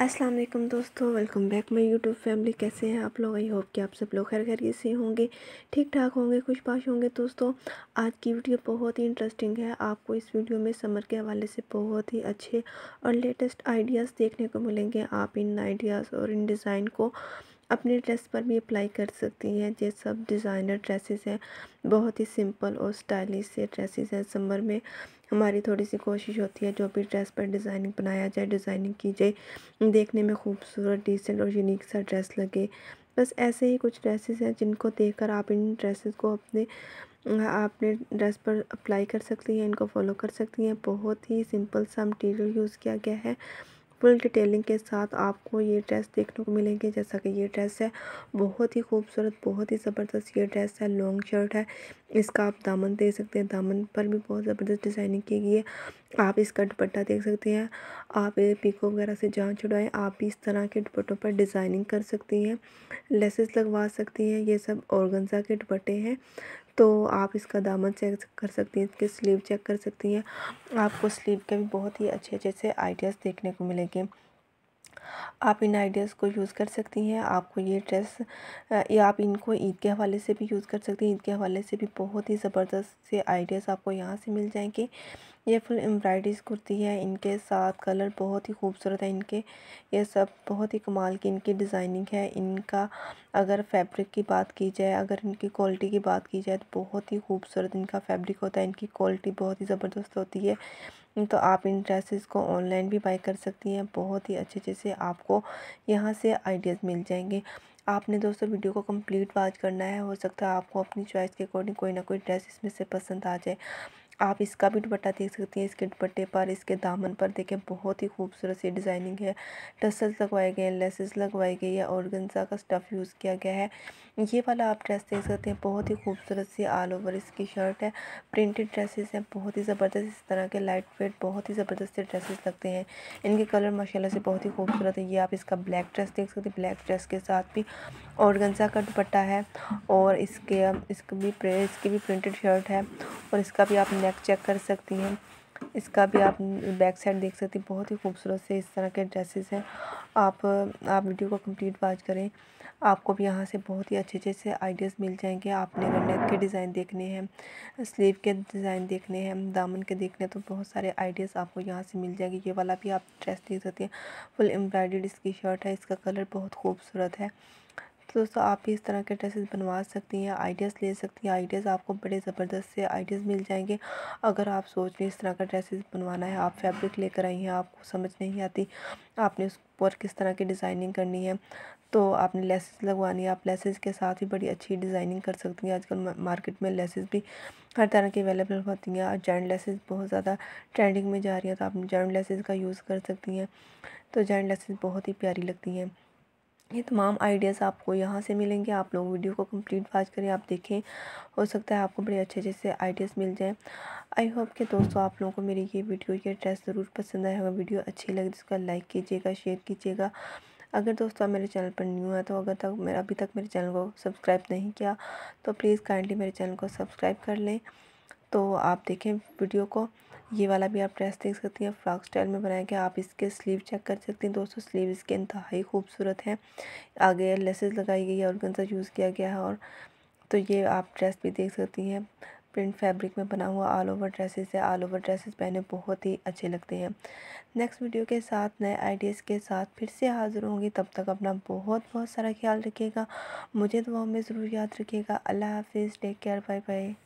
अस्सलाम वालेकुम दोस्तों welcome back my YouTube family कैसे हैं आप लोग आई होप कि आप सब लोग खैर खैर से होंगे ठीक ठाक होंगे खुश पाश होंगे दोस्तों आज की वीडियो बहुत ही इंटरेस्टिंग है आपको इस वीडियो में समर के हवाले से बहुत ही अच्छे और लेटेस्ट आइडियाज़ देखने को मिलेंगे आप इन आइडियाज़ और इन डिज़ाइन को अपने ड्रेस पर भी अप्लाई कर सकती हैं ये सब डिज़ाइनर ड्रेसेस हैं बहुत ही सिंपल और स्टाइलिश से ड्रेसेस हैं समर में हमारी थोड़ी सी कोशिश होती है जो भी ड्रेस पर डिज़ाइनिंग बनाया जाए डिज़ाइनिंग की जाए देखने में खूबसूरत डिसेंट और यूनिक सा ड्रेस लगे बस ऐसे ही कुछ ड्रेसेस हैं जिनको देख आप इन ड्रेसेस को अपने आपने ड्रेस पर अप्लाई कर सकती हैं इनको फॉलो कर सकती हैं बहुत ही सिंपल सा मटेरियल यूज़ किया गया है फुल डिटेलिंग के साथ आपको ये ड्रेस देखने को मिलेंगे जैसा कि ये ड्रेस है बहुत ही खूबसूरत बहुत ही ज़बरदस्त ये ड्रेस है लॉन्ग शर्ट है इसका आप दामन देख सकते हैं दामन पर भी बहुत ज़बरदस्त डिज़ाइनिंग की गई है आप इसका दुपट्टा देख सकते हैं आप पीको वगैरह से जहाँ छुड़ाएँ आप भी इस तरह के दुपट्टों पर डिज़ाइनिंग कर सकती हैं लेसेस लगवा सकती हैं ये सब ऑर्गेन्जा के दुपट्टे हैं तो आप इसका दामन चेक कर सकती हैं इसके स्लीव चेक कर सकती हैं आपको स्लीव के भी बहुत ही अच्छे अच्छे से आइडियाज़ देखने को मिलेंगे आप इन आइडियाज़ को यूज़ कर सकती हैं आपको ये ड्रेस या आप इनको ईद के हवाले से भी यूज़ कर सकती हैं ईद के हवाले से भी बहुत ही ज़बरदस्त से आइडियाज़ आपको यहाँ से मिल जाएंगे ये फुल एम्ब्रॉयडरी कुर्ती है इनके साथ कलर बहुत ही खूबसूरत है इनके ये सब बहुत ही कमाल की इनकी डिज़ाइनिंग है इनका अगर फैब्रिक की बात की जाए अगर इनकी क्वालिटी की बात की जाए तो बहुत ही खूबसूरत इनका फैब्रिक होता है इनकी क्वालिटी बहुत ही ज़बरदस्त होती है तो आप इन ड्रेसेस को ऑनलाइन भी बाई कर सकती हैं बहुत ही अच्छे अच्छे से आपको यहाँ से आइडियाज़ मिल जाएंगे आपने दोस्तों वीडियो को कंप्लीट वॉच करना है हो सकता है आपको अपनी चॉइस के अकॉर्डिंग कोई ना कोई ड्रेस इसमें से पसंद आ जाए आप इसका भी दुपट्टा देख सकते हैं इसके दुपट्टे पर इसके दामन पर देखें बहुत ही खूबसूरत सी डिज़ाइनिंग है टसल्स लगवाए गए हैं लेसेस लगवाई गई है और का स्टफ़ यूज़ किया गया है ये वाला आप ड्रेस देख सकते हैं बहुत ही खूबसूरत सी ऑल ओवर इसकी शर्ट है प्रिंटेड ड्रेसेस हैं बहुत ही ज़बरदस्त इस तरह के लाइट वेट बहुत ही ज़बरदस्त ड्रेसेस लगते हैं इनके कलर माशाला से बहुत ही खूबसूरत है ये आप इसका ब्लैक ड्रेस देख सकते हैं ब्लैक ड्रेस के साथ भी ऑर्गेन्जा का दुपट्टा है और इसके इसके भी इसकी भी प्रिंटेड शर्ट है और इसका भी आप नेक चेक कर सकती हैं इसका भी आप बैक साइड देख सकती हैं बहुत ही खूबसूरत से इस तरह के ड्रेसेस हैं आप आप वीडियो को कंप्लीट वॉच करें आपको भी यहाँ से बहुत ही अच्छे अच्छे से आइडियाज़ मिल जाएंगे आपने अगर नेक के डिज़ाइन देखने हैं स्लीव के डिज़ाइन देखने हैं दामन के देखने तो बहुत सारे आइडियाज़ आपको यहाँ से मिल जाएंगे ये वाला भी आप ड्रेस देख सकते हैं फुल एम्ब्रॉयडर्ड इसकी शर्ट है इसका कलर बहुत खूबसूरत है तो दोस्तों आप भी इस तरह के ड्रेसेस बनवा सकती हैं आइडियाज़ ले सकती हैं आइडियाज़ आपको बड़े ज़बरदस्त से आइडियाज़ मिल जाएंगे अगर आप सोच रहे इस तरह का ड्रेसेस बनवाना है आप फैब्रिक लेकर आई हैं आपको समझ नहीं आती आपने उस पर किस तरह की डिज़ाइनिंग करनी है तो आपने लेसेस लगवानी है आप लेसेस के साथ ही बड़ी अच्छी डिज़ाइनिंग कर सकती हैं आजकल मार्केट में लेसेस भी हर तरह की अवेलेबल होती हैं और जॉइंट लेसेस बहुत ज़्यादा ट्रेंडिंग में जा रही है तो आप जॉइंट लेसेस का यूज़ कर सकती हैं तो जॉइंट लेसेस बहुत ही प्यारी लगती हैं ये तमाम आइडियाज़ आपको यहाँ से मिलेंगे आप लोग वीडियो को कंप्लीट वाच करें आप देखें हो सकता है आपको बड़े अच्छे अच्छे से आइडियाज़ मिल जाए आई होप कि दोस्तों आप लोगों को मेरी ये वीडियो ये ड्रेस ज़रूर पसंद आएगा वीडियो अच्छी लगे जिसका तो लाइक कीजिएगा शेयर कीजिएगा अगर दोस्तों आप मेरे चैनल पर न्यू है तो अगर तक मेरा अभी तक मेरे चैनल को सब्सक्राइब नहीं किया तो प्लीज़ काइंडली मेरे चैनल को सब्सक्राइब कर लें तो आप देखें वीडियो को ये वाला भी आप ड्रेस देख सकती हैं फ्रॉक स्टाइल में बनाया गया आप इसके स्लीव चेक कर सकती हैं दोस्तों स्लीव इसके इंतहाई खूबसूरत हैं आगे लेसेस लगाई गई है और गंजा यूज़ किया गया है और तो ये आप ड्रेस भी देख सकती हैं प्रिंट फैब्रिक में बना हुआ ऑल ओवर ड्रेसेस है ऑल ओवर ड्रेसेस पहने बहुत ही अच्छे लगते हैं नेक्स्ट वीडियो के साथ नए आइडियाज़ के साथ फिर से हाज़िर होंगी तब तक अपना बहुत बहुत सारा ख्याल रखिएगा मुझे दुआओं में ज़रूर याद रखिएगा अल्लाह हाफिज़ टेक केयर बाय बाय